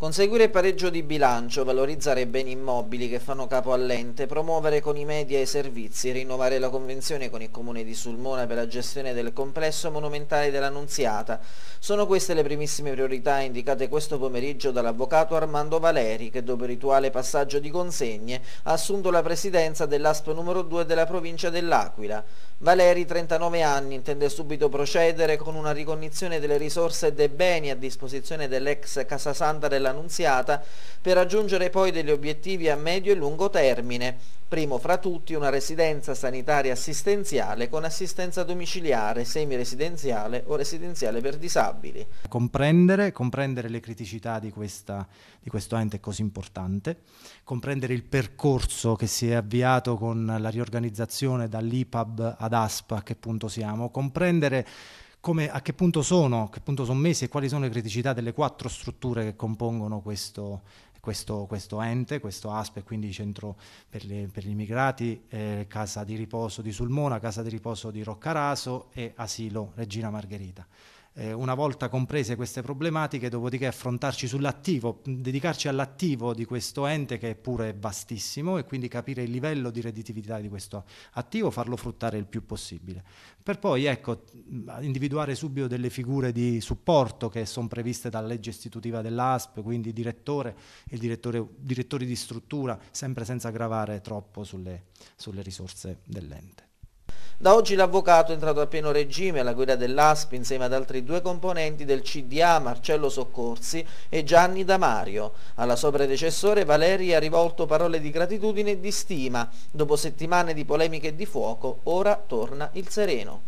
Conseguire pareggio di bilancio, valorizzare beni immobili che fanno capo all'ente, promuovere con i media i servizi, rinnovare la convenzione con il comune di Sulmona per la gestione del complesso monumentale dell'Annunziata. Sono queste le primissime priorità indicate questo pomeriggio dall'avvocato Armando Valeri che dopo il rituale passaggio di consegne ha assunto la presidenza dell'ASP numero 2 della provincia dell'Aquila. Valeri, 39 anni, intende subito procedere con una ricognizione delle risorse e dei beni a disposizione dell'ex Casa Santa della dell'Annunziata per raggiungere poi degli obiettivi a medio e lungo termine, primo fra tutti una residenza sanitaria assistenziale con assistenza domiciliare, semiresidenziale o residenziale per disabili. Comprendere, comprendere le criticità di, questa, di, questo ente è così importante, comprendere il percorso che si è avviato con la riorganizzazione dall'IPAB ad ASPA, a che punto siamo, comprendere come, a che punto sono, a che punto sono messi e quali sono le criticità delle quattro strutture che compongono questo, questo, questo ente, questo ASPE, quindi centro per, le, per gli immigrati, eh, casa di riposo di Sulmona, casa di riposo di Roccaraso e asilo Regina Margherita eh, una volta comprese queste problematiche, dopodiché affrontarci sull'attivo, dedicarci all'attivo di questo ente che è pure vastissimo e quindi capire il livello di redditività di questo attivo, farlo fruttare il più possibile. Per poi ecco, individuare subito delle figure di supporto che sono previste dalla legge istitutiva dell'ASP, quindi direttore e direttore, direttori di struttura, sempre senza gravare troppo sulle, sulle risorse dell'ente. Da oggi l'avvocato, è entrato a pieno regime alla guida dell'ASP insieme ad altri due componenti del CDA Marcello Soccorsi e Gianni Damario. Alla sua predecessore Valeri ha rivolto parole di gratitudine e di stima. Dopo settimane di polemiche e di fuoco, ora torna il sereno.